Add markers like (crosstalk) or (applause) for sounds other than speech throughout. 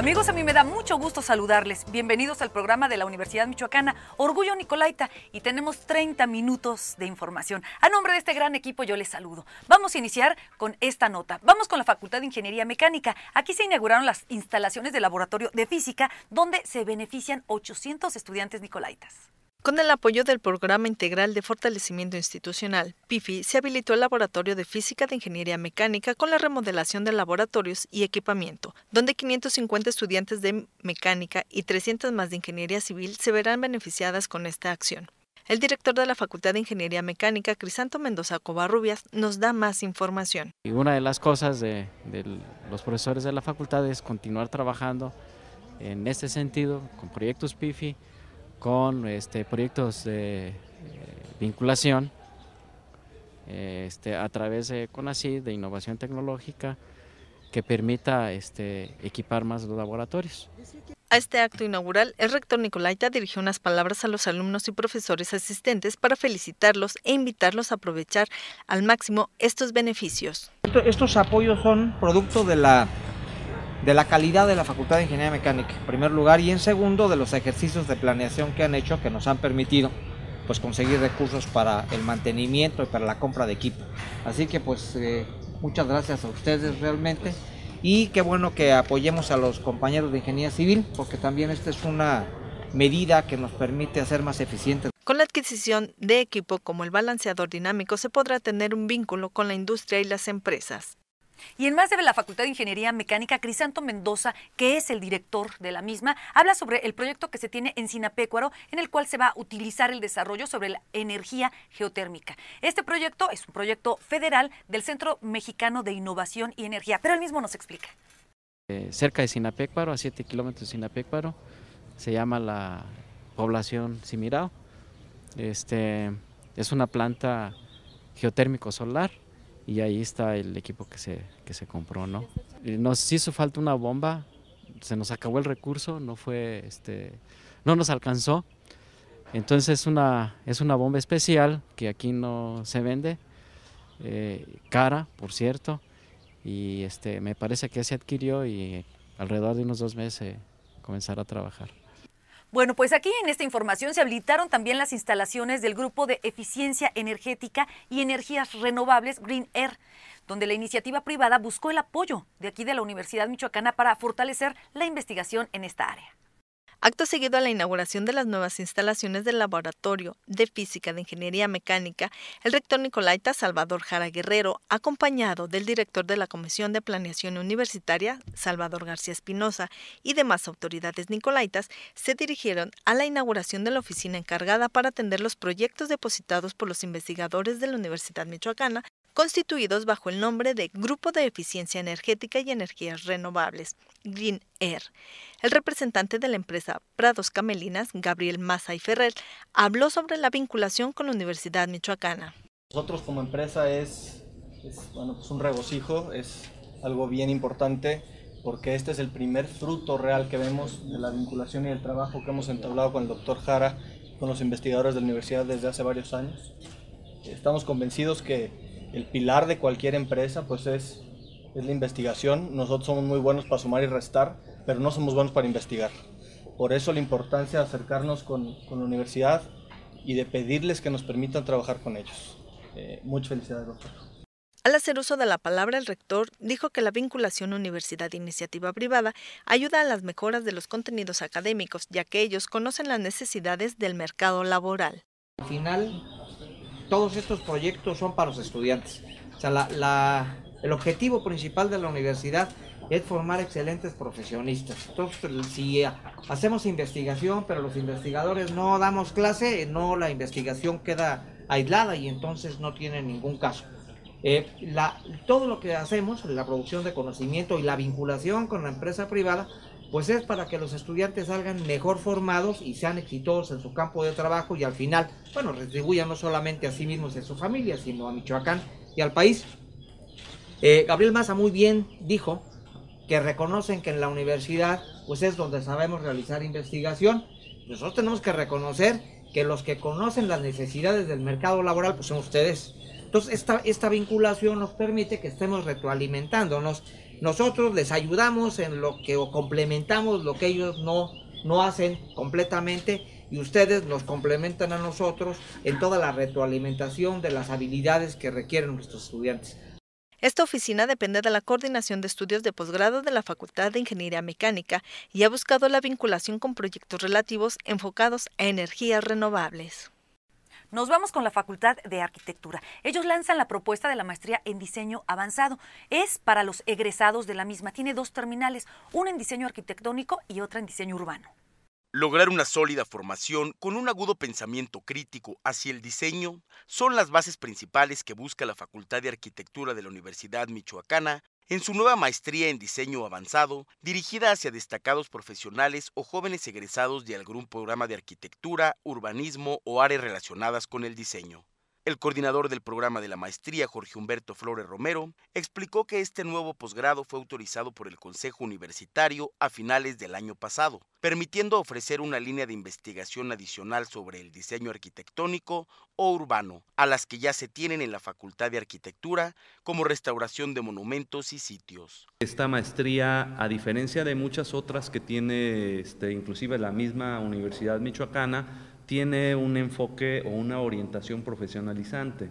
Amigos, a mí me da mucho gusto saludarles. Bienvenidos al programa de la Universidad Michoacana Orgullo Nicolaita y tenemos 30 minutos de información. A nombre de este gran equipo yo les saludo. Vamos a iniciar con esta nota. Vamos con la Facultad de Ingeniería Mecánica. Aquí se inauguraron las instalaciones del Laboratorio de Física donde se benefician 800 estudiantes nicolaitas. Con el apoyo del Programa Integral de Fortalecimiento Institucional, PIFI, se habilitó el Laboratorio de Física de Ingeniería Mecánica con la remodelación de laboratorios y equipamiento, donde 550 estudiantes de mecánica y 300 más de ingeniería civil se verán beneficiadas con esta acción. El director de la Facultad de Ingeniería Mecánica, Crisanto Mendoza Covarrubias, nos da más información. Y una de las cosas de, de, los profesores de la facultad es continuar trabajando en este sentido con proyectos PIFI con este, proyectos de eh, vinculación este, a través de CONACYT, de innovación tecnológica, que permita este, equipar más los laboratorios. A este acto inaugural, el rector Nicolaita dirigió unas palabras a los alumnos y profesores asistentes para felicitarlos e invitarlos a aprovechar al máximo estos beneficios. Estos apoyos son producto de la de la calidad de la Facultad de Ingeniería Mecánica, en primer lugar, y en segundo, de los ejercicios de planeación que han hecho que nos han permitido pues conseguir recursos para el mantenimiento y para la compra de equipo. Así que pues eh, muchas gracias a ustedes realmente y qué bueno que apoyemos a los compañeros de ingeniería civil porque también esta es una medida que nos permite hacer más eficientes. Con la adquisición de equipo como el balanceador dinámico se podrá tener un vínculo con la industria y las empresas. Y en más de la Facultad de Ingeniería Mecánica, Crisanto Mendoza, que es el director de la misma, habla sobre el proyecto que se tiene en Sinapecuaro, en el cual se va a utilizar el desarrollo sobre la energía geotérmica. Este proyecto es un proyecto federal del Centro Mexicano de Innovación y Energía, pero él mismo nos explica. Eh, cerca de Sinapecuaro, a 7 kilómetros de Sinapecuaro, se llama la población Simirao. Este, es una planta geotérmico solar y ahí está el equipo que se, que se compró, ¿no? Nos hizo falta una bomba, se nos acabó el recurso, no fue, este, no nos alcanzó. Entonces es una, es una bomba especial que aquí no se vende, eh, cara, por cierto, y este, me parece que se adquirió y alrededor de unos dos meses comenzará a trabajar. Bueno, pues aquí en esta información se habilitaron también las instalaciones del Grupo de Eficiencia Energética y Energías Renovables Green Air, donde la iniciativa privada buscó el apoyo de aquí de la Universidad Michoacana para fortalecer la investigación en esta área. Acto seguido a la inauguración de las nuevas instalaciones del Laboratorio de Física de Ingeniería Mecánica, el rector Nicolaita Salvador Jara Guerrero, acompañado del director de la Comisión de Planeación Universitaria, Salvador García Espinosa, y demás autoridades nicolaitas, se dirigieron a la inauguración de la oficina encargada para atender los proyectos depositados por los investigadores de la Universidad Michoacana constituidos bajo el nombre de Grupo de Eficiencia Energética y Energías Renovables, Green Air. El representante de la empresa Prados Camelinas, Gabriel Massa y Ferrer, habló sobre la vinculación con la Universidad Michoacana. Nosotros como empresa es, bueno, pues un regocijo, es algo bien importante porque este es el primer fruto real que vemos de la vinculación y el trabajo que hemos entablado con el doctor Jara, con los investigadores de la universidad desde hace varios años. Estamos convencidos que el pilar de cualquier empresa pues es, es la investigación. Nosotros somos muy buenos para sumar y restar, pero no somos buenos para investigar. Por eso la importancia de acercarnos con, con la universidad y de pedirles que nos permitan trabajar con ellos. Eh, muchas felicidades, doctor. Al hacer uso de la palabra, el rector dijo que la vinculación universidad-iniciativa privada ayuda a las mejoras de los contenidos académicos, ya que ellos conocen las necesidades del mercado laboral. Al final, todos estos proyectos son para los estudiantes. O sea, el objetivo principal de la universidad es formar excelentes profesionistas. si hacemos investigación, pero los investigadores no damos clase, no la investigación queda aislada y entonces no tiene ningún caso. Eh, todo lo que hacemos, la producción de conocimiento y la vinculación con la empresa privada, pues es para que los estudiantes salgan mejor formados y sean exitosos en su campo de trabajo y al final, bueno, retribuyan no solamente a sí mismos y a su familia, sino a Michoacán y al país. Eh, Gabriel Maza muy bien dijo que reconocen que en la universidad pues es donde sabemos realizar investigación. Nosotros tenemos que reconocer que los que conocen las necesidades del mercado laboral pues son ustedes. Entonces esta, esta vinculación nos permite que estemos retroalimentándonos nosotros les ayudamos en lo que o complementamos lo que ellos no, no hacen completamente y ustedes nos complementan a nosotros en toda la retroalimentación de las habilidades que requieren nuestros estudiantes. Esta oficina depende de la Coordinación de Estudios de Posgrado de la Facultad de Ingeniería Mecánica y ha buscado la vinculación con proyectos relativos enfocados a energías renovables. Nos vamos con la Facultad de Arquitectura. Ellos lanzan la propuesta de la maestría en diseño avanzado. Es para los egresados de la misma. Tiene dos terminales, una en diseño arquitectónico y otra en diseño urbano. Lograr una sólida formación con un agudo pensamiento crítico hacia el diseño son las bases principales que busca la Facultad de Arquitectura de la Universidad Michoacana en su nueva maestría en diseño avanzado, dirigida hacia destacados profesionales o jóvenes egresados de algún programa de arquitectura, urbanismo o áreas relacionadas con el diseño. El coordinador del programa de la maestría, Jorge Humberto Flores Romero, explicó que este nuevo posgrado fue autorizado por el Consejo Universitario a finales del año pasado, permitiendo ofrecer una línea de investigación adicional sobre el diseño arquitectónico o urbano, a las que ya se tienen en la Facultad de Arquitectura, como restauración de monumentos y sitios. Esta maestría, a diferencia de muchas otras que tiene este, inclusive la misma Universidad Michoacana, tiene un enfoque o una orientación profesionalizante,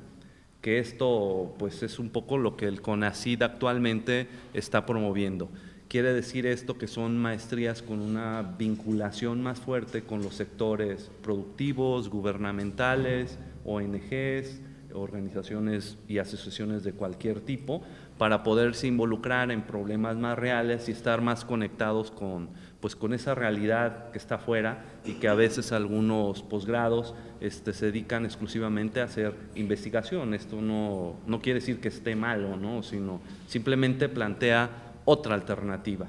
que esto pues es un poco lo que el CONACID actualmente está promoviendo. Quiere decir esto que son maestrías con una vinculación más fuerte con los sectores productivos, gubernamentales, ONGs, organizaciones y asociaciones de cualquier tipo, para poderse involucrar en problemas más reales y estar más conectados con, pues con esa realidad que está afuera y que a veces algunos posgrados este, se dedican exclusivamente a hacer investigación. Esto no, quiere decir que esté malo, ¿no? sino simplemente plantea otra alternativa,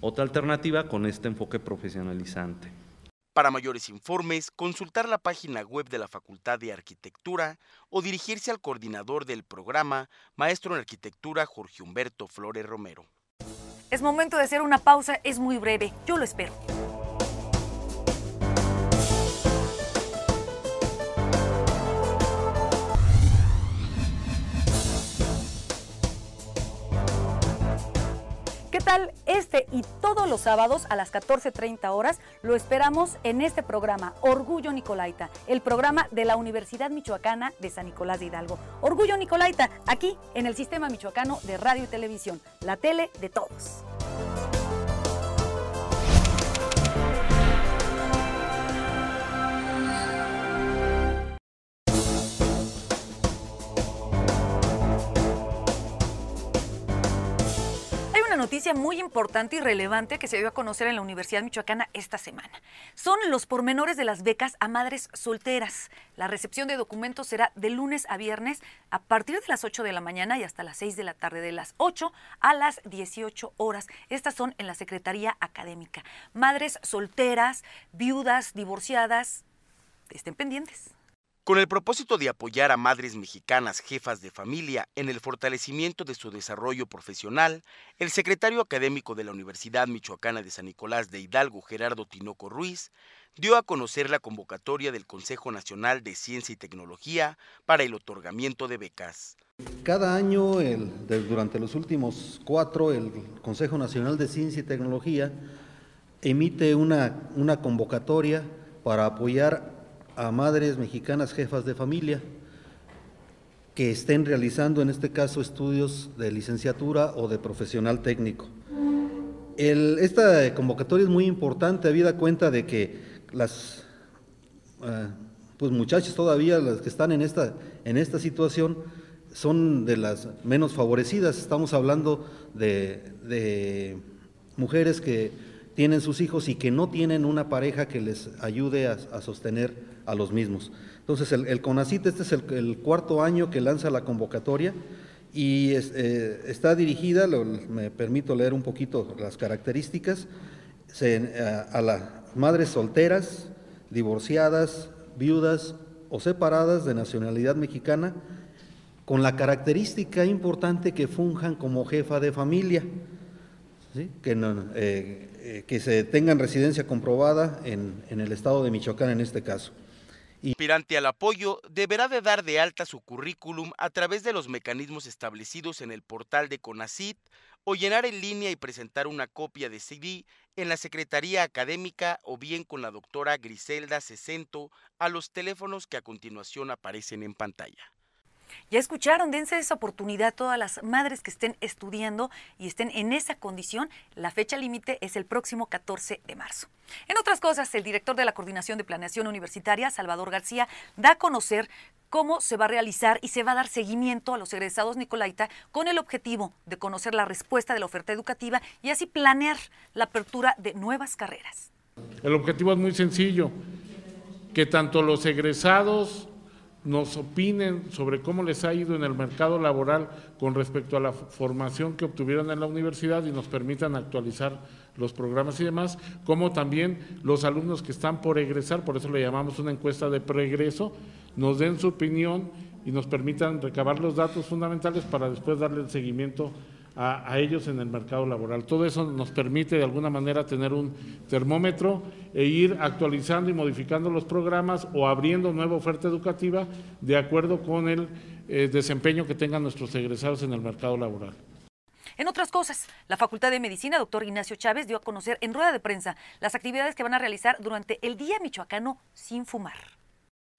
otra alternativa con este enfoque profesionalizante. Para mayores informes, consultar la página web de la Facultad de Arquitectura o dirigirse al coordinador del programa, maestro en arquitectura Jorge Humberto Flores Romero. Es momento de hacer una pausa, es muy breve, yo lo espero. tal? Este y todos los sábados a las 14.30 horas lo esperamos en este programa, Orgullo Nicolaita, el programa de la Universidad Michoacana de San Nicolás de Hidalgo. Orgullo Nicolaita, aquí en el Sistema Michoacano de Radio y Televisión, la tele de todos. noticia muy importante y relevante que se dio a conocer en la Universidad Michoacana esta semana. Son los pormenores de las becas a madres solteras. La recepción de documentos será de lunes a viernes a partir de las 8 de la mañana y hasta las 6 de la tarde, de las 8 a las 18 horas. Estas son en la Secretaría Académica. Madres solteras, viudas, divorciadas, estén pendientes. Con el propósito de apoyar a madres mexicanas jefas de familia en el fortalecimiento de su desarrollo profesional, el secretario académico de la Universidad Michoacana de San Nicolás de Hidalgo, Gerardo Tinoco Ruiz, dio a conocer la convocatoria del Consejo Nacional de Ciencia y Tecnología para el otorgamiento de becas. Cada año, durante los últimos cuatro, el Consejo Nacional de Ciencia y Tecnología emite una, una convocatoria para apoyar a madres mexicanas jefas de familia que estén realizando en este caso estudios de licenciatura o de profesional técnico. esta convocatoria es muy importante, habida cuenta de que las eh, pues muchachas todavía, las que están en esta, en esta situación, son de las menos favorecidas. Estamos hablando de, mujeres que tienen sus hijos y que no tienen una pareja que les ayude a sostener a los mismos. Entonces, el, el CONACIT, este es el, cuarto año que lanza la convocatoria y eh, está dirigida, me permito leer un poquito las características, eh, a, las madres solteras, divorciadas, viudas o separadas de nacionalidad mexicana, con la característica importante que funjan como jefa de familia, que, eh, que, se tengan residencia comprobada en el estado de Michoacán en este caso. Inspirante al apoyo deberá de dar de alta su currículum a través de los mecanismos establecidos en el portal de CONACIT o llenar en línea y presentar una copia de CD en la Secretaría Académica o bien con la doctora Griselda Sesento a los teléfonos que a continuación aparecen en pantalla. Ya escucharon, dense esa oportunidad todas las madres que estén estudiando y estén en esa condición. La fecha límite es el próximo 14 de marzo. En otras cosas, el director de la Coordinación de Planeación Universitaria, Salvador García, da a conocer cómo se va a realizar y se va a dar seguimiento a los egresados Nicolaita con el objetivo de conocer la respuesta de la oferta educativa y así planear la apertura de nuevas carreras. El objetivo es muy sencillo, que tanto los egresados nos opinen sobre cómo les ha ido en el mercado laboral con respecto a la formación que obtuvieron en la universidad y nos permitan actualizar los programas y demás, como también los alumnos que están por egresar, por eso le llamamos una encuesta de preegreso, nos den su opinión y nos permitan recabar los datos fundamentales para después darle el seguimiento a, ellos en el mercado laboral. Todo eso nos permite de alguna manera tener un termómetro e ir actualizando y modificando los programas o abriendo nueva oferta educativa de acuerdo con el eh, desempeño que tengan nuestros egresados en el mercado laboral. En otras cosas, la Facultad de Medicina, doctor Ignacio Chávez, dio a conocer en rueda de prensa las actividades que van a realizar durante el Día Michoacano sin fumar.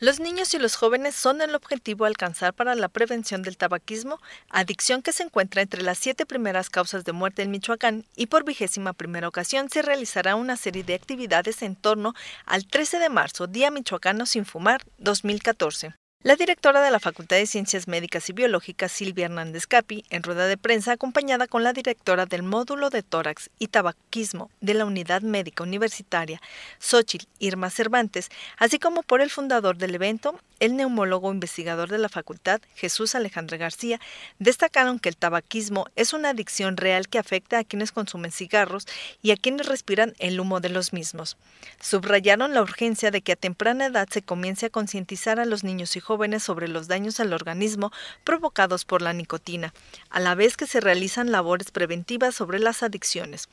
Los niños y los jóvenes son el objetivo alcanzar para la prevención del tabaquismo, adicción que se encuentra entre las siete primeras causas de muerte en Michoacán y por vigésima primera ocasión se realizará una serie de actividades en torno al 13 de marzo, Día Michoacano sin Fumar 2014. La directora de la Facultad de Ciencias Médicas y Biológicas, Silvia Hernández Capi, en rueda de prensa acompañada con la directora del módulo de tórax y tabaquismo de la Unidad Médica Universitaria, Xochitl Irma Cervantes, así como por el fundador del evento, el neumólogo investigador de la facultad, Jesús Alejandro García, destacaron que el tabaquismo es una adicción real que afecta a quienes consumen cigarros y a quienes respiran el humo de los mismos. Subrayaron la urgencia de que a temprana edad se comience a concientizar a los niños y jóvenes sobre los daños al organismo provocados por la nicotina, a la vez que se realizan labores preventivas sobre las adicciones,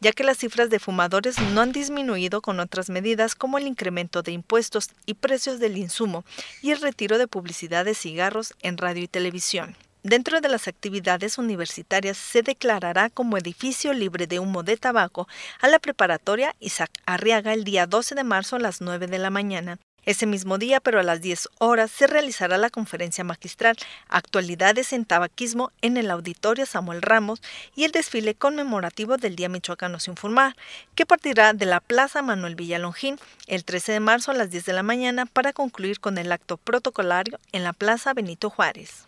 ya que las cifras de fumadores no han disminuido con otras medidas como el incremento de impuestos y precios del insumo y el retiro de publicidad de cigarros en radio y televisión. Dentro de las actividades universitarias se declarará como edificio libre de humo de tabaco a la preparatoria Isaac Arriaga el día 12 de marzo a las 9 de la mañana. Ese mismo día, pero a las 10 horas, se realizará la conferencia magistral Actualidades en Tabaquismo en el Auditorio Samuel Ramos y el desfile conmemorativo del Día Michoacano Sin Fumar, que partirá de la Plaza Manuel Villalongín el 13 de marzo a las 10 de la mañana para concluir con el acto protocolario en la Plaza Benito Juárez.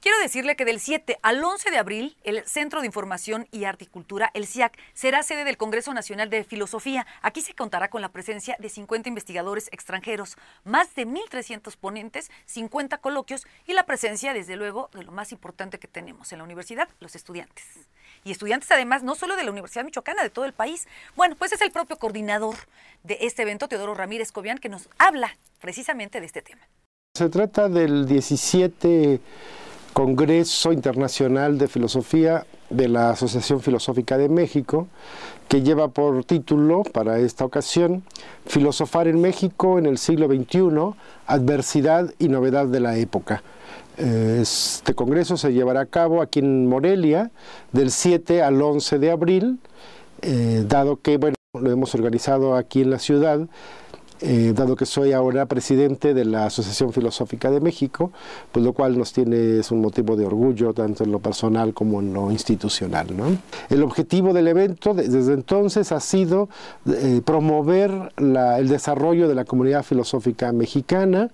Quiero decirle que del 7 al 11 de abril, el Centro de Información y Articultura, el CIAC, será sede del Congreso Nacional de Filosofía. Aquí se contará con la presencia de 50 investigadores extranjeros, más de 1.300 ponentes, 50 coloquios y la presencia, desde luego, de lo más importante que tenemos en la universidad, los estudiantes. Y estudiantes, además, no solo de la Universidad Michoacana, de todo el país. Bueno, pues es el propio coordinador de este evento, Teodoro Ramírez Cobian, que nos habla precisamente de este tema. Se trata del 17 Congreso Internacional de Filosofía de la Asociación Filosófica de México, que lleva por título para esta ocasión Filosofar en México en el siglo XXI, adversidad y novedad de la época. Eh, este congreso se llevará a cabo aquí en Morelia del 7 al 11 de abril, eh, dado que bueno, lo hemos organizado aquí en la ciudad eh, dado que soy ahora presidente de la Asociación Filosófica de México, pues lo cual nos tiene es un motivo de orgullo tanto en lo personal como en lo institucional. El objetivo del evento desde entonces ha sido eh, promover el desarrollo de la comunidad filosófica mexicana,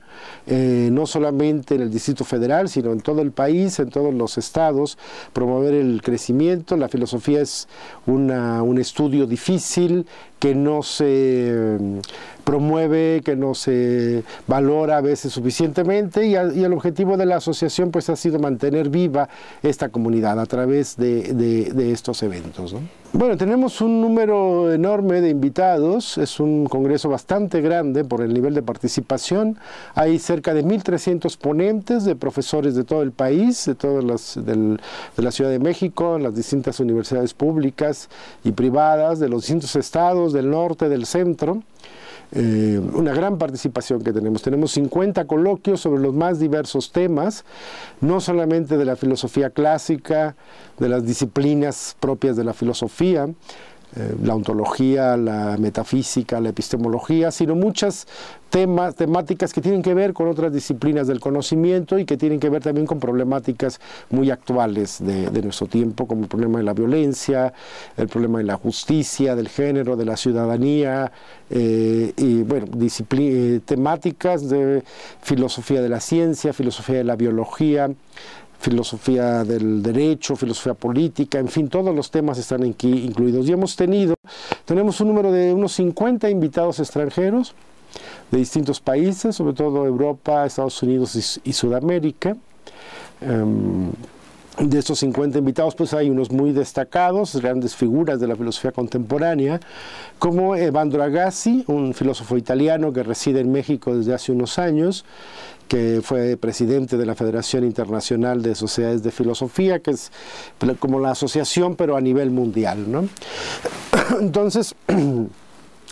eh, no solamente en el Distrito Federal, sino en todo el país, en todos los estados, promover el crecimiento. La filosofía es un estudio difícil, que no se mm, promueve, que no se valora a veces suficientemente y, el objetivo de la asociación pues ha sido mantener viva esta comunidad a través de, estos eventos. Bueno, tenemos un número enorme de invitados, es un congreso bastante grande por el nivel de participación. Hay cerca de 1.300 ponentes de profesores de todo el país, de todas las de la Ciudad de México, las distintas universidades públicas y privadas, de los distintos estados, del norte, del centro. Eh, una gran participación que tenemos. Tenemos 50 coloquios sobre los más diversos temas, no solamente de la filosofía clásica, de las disciplinas propias de la filosofía, eh, la ontología, la metafísica, la epistemología, sino muchas temáticas que tienen que ver con otras disciplinas del conocimiento y que tienen que ver también con problemáticas muy actuales de, nuestro tiempo, como el problema de la violencia, el problema de la justicia, del género, de la ciudadanía, eh, y bueno, eh, temáticas de filosofía de la ciencia, filosofía de la biología, filosofía del derecho, filosofía política, en fin, todos los temas están aquí incluidos. Y hemos tenido, tenemos un número de unos 50 invitados extranjeros de distintos países, sobre todo Europa, Estados Unidos y, Sudamérica. Em, de estos 50 invitados, pues hay unos muy destacados, grandes figuras de la filosofía contemporánea, como Evandro Agassi, un filósofo italiano que reside en México desde hace unos años, que fue presidente de la Federación Internacional de Sociedades de Filosofía, que es como la asociación, pero a nivel mundial. (clears throat) Entonces, (clears throat)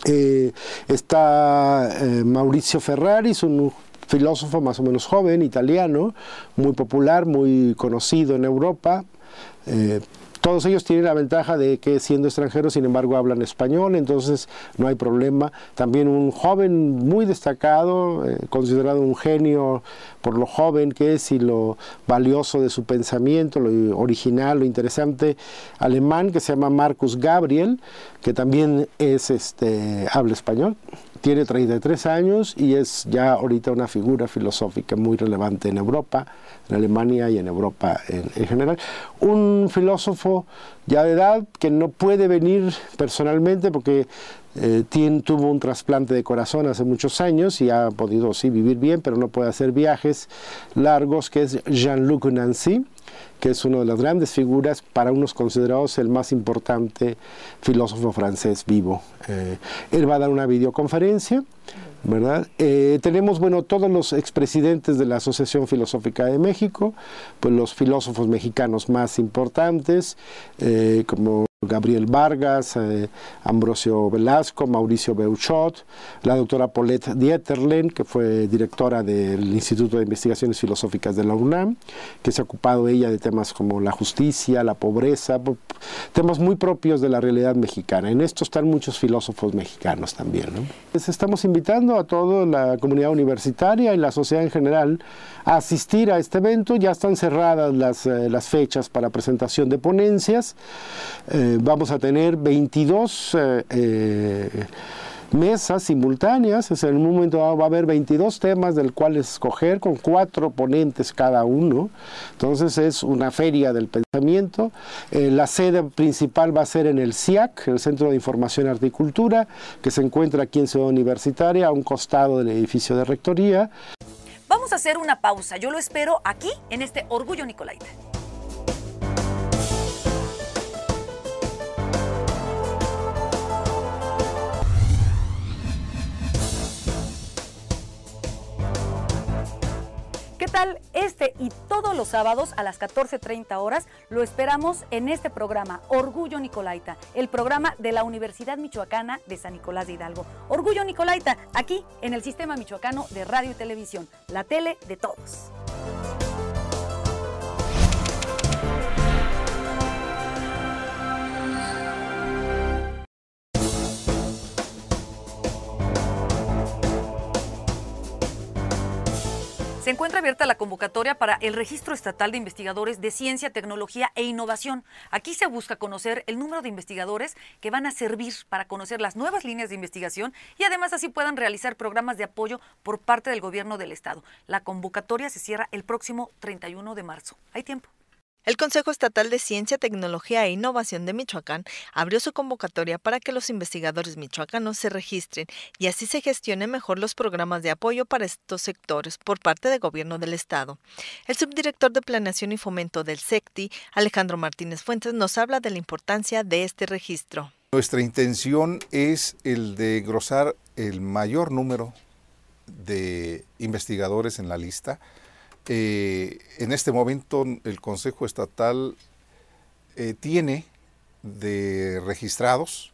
eh, está eh, Mauricio Ferrari un filósofo más o menos joven, italiano, muy popular, muy conocido en Europa. Eh, todos ellos tienen la ventaja de que siendo extranjeros, sin embargo, hablan español, entonces no hay problema. También un joven muy destacado, eh, considerado un genio por lo joven que es y lo valioso de su pensamiento, lo original, lo interesante, alemán, que se llama Marcus Gabriel, que también es, este, habla español tiene 33 años y es ya ahorita una figura filosófica muy relevante en Europa en Alemania y en Europa en, general. Un filósofo ya de edad que no puede venir personalmente porque eh, tuvo un trasplante de corazón hace muchos años y ha podido sí vivir bien, pero no puede hacer viajes largos, que es Jean-Luc Nancy, que es una de las grandes figuras, para unos considerados el más importante filósofo francés vivo. Eh, él va a dar una videoconferencia ¿verdad? Eh, tenemos, bueno, todos los expresidentes de la Asociación Filosófica de México, pues los filósofos mexicanos más importantes, eh, como Gabriel Vargas, eh, Ambrosio Velasco, Mauricio Beuchot, la doctora Paulette Dieterlen, que fue directora del Instituto de Investigaciones Filosóficas de la UNAM, que se ha ocupado ella de temas como la justicia, la pobreza, temas muy propios de la realidad mexicana. En esto están muchos filósofos mexicanos también. Les estamos invitando a toda la comunidad universitaria y la sociedad en general a asistir a este evento. Ya están cerradas las, eh, fechas para presentación de ponencias. Eh, vamos a tener 22 eh, eh, mesas simultáneas, es en momento dado va a haber 22 temas del cual escoger con cuatro ponentes cada uno, entonces es una feria del pensamiento, eh, la sede principal va a ser en el CIAC, el Centro de Información y Articultura, que se encuentra aquí en Ciudad Universitaria, a un costado del edificio de Rectoría. Vamos a hacer una pausa, yo lo espero aquí en este Orgullo Nicolaita. este y todos los sábados a las 14.30 horas lo esperamos en este programa, Orgullo Nicolaita, el programa de la Universidad Michoacana de San Nicolás de Hidalgo. Orgullo Nicolaita, aquí en el Sistema Michoacano de Radio y Televisión, la tele de todos. Se encuentra abierta la convocatoria para el Registro Estatal de Investigadores de Ciencia, Tecnología e Innovación. Aquí se busca conocer el número de investigadores que van a servir para conocer las nuevas líneas de investigación y además así puedan realizar programas de apoyo por parte del gobierno del Estado. La convocatoria se cierra el próximo 31 de marzo. Hay tiempo. El Consejo Estatal de Ciencia, Tecnología e Innovación de Michoacán abrió su convocatoria para que los investigadores michoacanos se registren y así se gestionen mejor los programas de apoyo para estos sectores por parte del gobierno del Estado. El subdirector de Planeación y Fomento del SECTI, Alejandro Martínez Fuentes, nos habla de la importancia de este registro. Nuestra intención es el de engrosar el mayor número de investigadores en la lista eh, en este momento el Consejo Estatal eh, tiene de registrados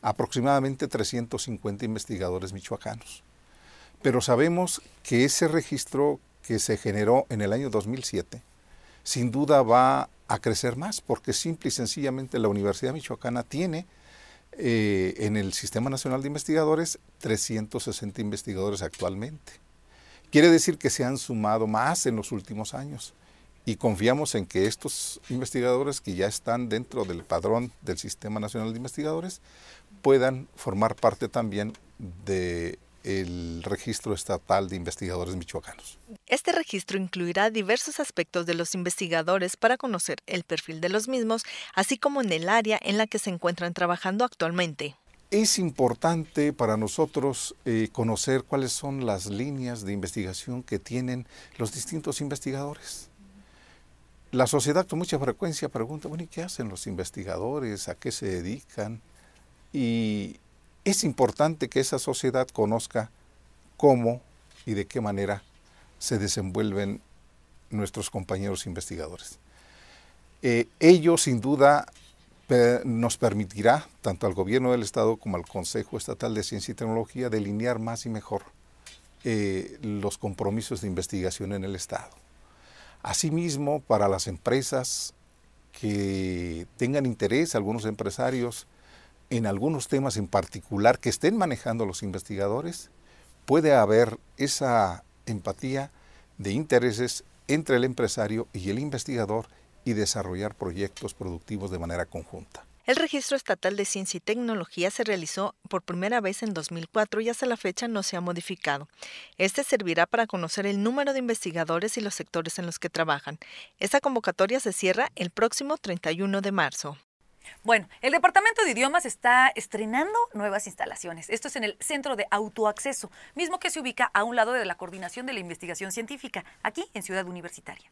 aproximadamente 350 investigadores michoacanos. Pero sabemos que ese registro que se generó en el año 2007 sin duda va a crecer más porque simple y sencillamente la Universidad Michoacana tiene eh, en el Sistema Nacional de Investigadores 360 investigadores actualmente. Quiere decir que se han sumado más en los últimos años y confiamos en que estos investigadores que ya están dentro del padrón del Sistema Nacional de Investigadores puedan formar parte también del registro estatal de investigadores michoacanos. Este registro incluirá diversos aspectos de los investigadores para conocer el perfil de los mismos, así como en el área en la que se encuentran trabajando actualmente. Es importante para nosotros eh, conocer cuáles son las líneas de investigación que tienen los distintos investigadores. La sociedad con mucha frecuencia pregunta, bueno, ¿y qué hacen los investigadores? ¿A qué se dedican? Y es importante que esa sociedad conozca cómo y de qué manera se desenvuelven nuestros compañeros investigadores. Eh, ellos sin duda nos permitirá tanto al gobierno del Estado como al Consejo Estatal de Ciencia y Tecnología delinear más y mejor eh, los compromisos de investigación en el Estado. Asimismo, para las empresas que tengan interés, algunos empresarios, en algunos temas en particular que estén manejando los investigadores, puede haber esa empatía de intereses entre el empresario y el investigador y desarrollar proyectos productivos de manera conjunta. El Registro Estatal de Ciencia y Tecnología se realizó por primera vez en 2004 y hasta la fecha no se ha modificado. Este servirá para conocer el número de investigadores y los sectores en los que trabajan. Esta convocatoria se cierra el próximo 31 de marzo. Bueno, el Departamento de Idiomas está estrenando nuevas instalaciones. Esto es en el Centro de Autoacceso, mismo que se ubica a un lado de la Coordinación de la Investigación Científica, aquí en Ciudad Universitaria.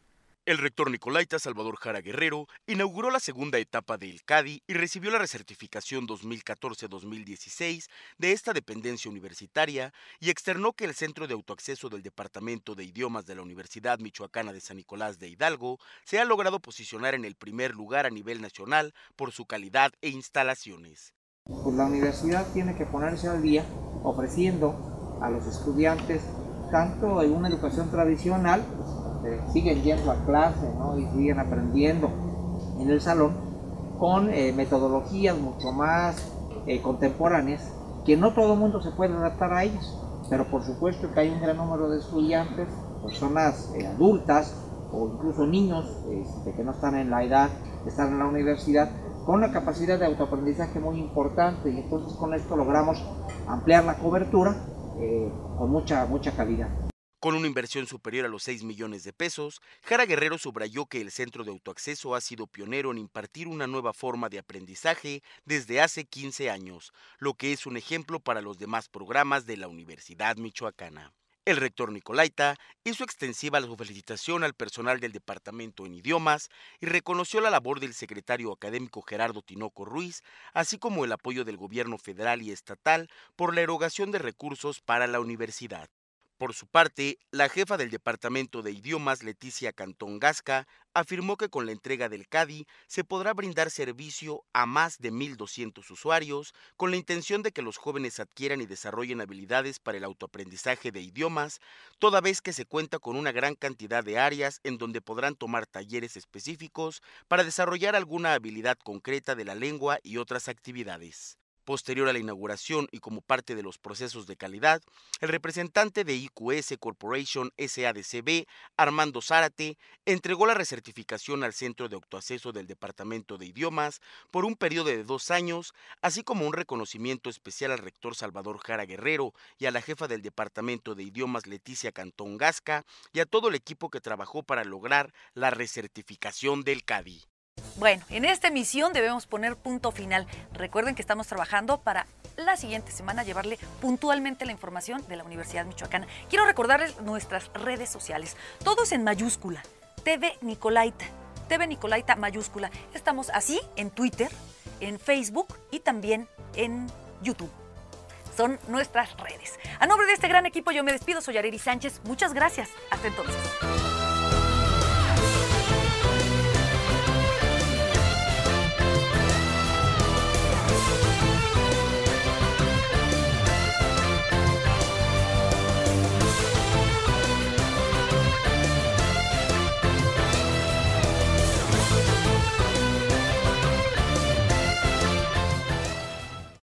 El rector Nicolaita Salvador Jara Guerrero inauguró la segunda etapa del CADI y recibió la recertificación 2014-2016 de esta dependencia universitaria y externó que el Centro de Autoacceso del Departamento de Idiomas de la Universidad Michoacana de San Nicolás de Hidalgo se ha logrado posicionar en el primer lugar a nivel nacional por su calidad e instalaciones. Pues, la universidad tiene que ponerse al día ofreciendo a los estudiantes tanto una educación tradicional este, siguen yendo a clase y siguen aprendiendo en el salón con eh, metodologías mucho más eh, contemporáneas que no todo el mundo se puede adaptar a ellas, pero por supuesto que hay un gran número de estudiantes, personas eh, adultas o incluso niños este, que no están en la edad de en la universidad con una capacidad de autoaprendizaje muy importante y entonces con esto logramos ampliar la cobertura con mucha, mucha calidad. Con una inversión superior a los 6 millones de pesos, Jara Guerrero subrayó que el Centro de Autoacceso ha sido pionero en impartir una nueva forma de aprendizaje desde hace 15 años, lo que es un ejemplo para los demás programas de la Universidad Michoacana. El rector Nicolaita hizo extensiva su felicitación al personal del departamento en idiomas y reconoció la labor del secretario académico Gerardo Tinoco Ruiz, así como el apoyo del gobierno federal y estatal por la erogación de recursos para la universidad. Por su parte, la jefa del Departamento de Idiomas, Leticia Cantón Gasca, afirmó que con la entrega del CADI se podrá brindar servicio a más de 1.200 usuarios con la intención de que los jóvenes adquieran y desarrollen habilidades para el autoaprendizaje de idiomas, toda vez que se cuenta con una gran cantidad de áreas en donde podrán tomar talleres específicos para desarrollar alguna habilidad concreta de la lengua y otras actividades. Posterior a la inauguración y como parte de los procesos de calidad, el representante de IQS Corporation SADCB, Armando Zárate, entregó la recertificación al Centro de Octoacceso del Departamento de Idiomas por un periodo de dos años, así como un reconocimiento especial al rector Salvador Jara Guerrero y a la jefa del Departamento de Idiomas Leticia Cantón Gasca y a todo el equipo que trabajó para lograr la recertificación del CADI. Bueno, en esta emisión debemos poner punto final. Recuerden que estamos trabajando para la siguiente semana llevarle puntualmente la información de la Universidad Michoacana. Quiero recordarles nuestras redes sociales, todos en mayúscula. TV Nicolaita, TV Nicolaita mayúscula. Estamos así en Twitter, en Facebook y también en YouTube. Son nuestras redes. A nombre de este gran equipo yo me despido, soy Ariri Sánchez. Muchas gracias. Hasta entonces.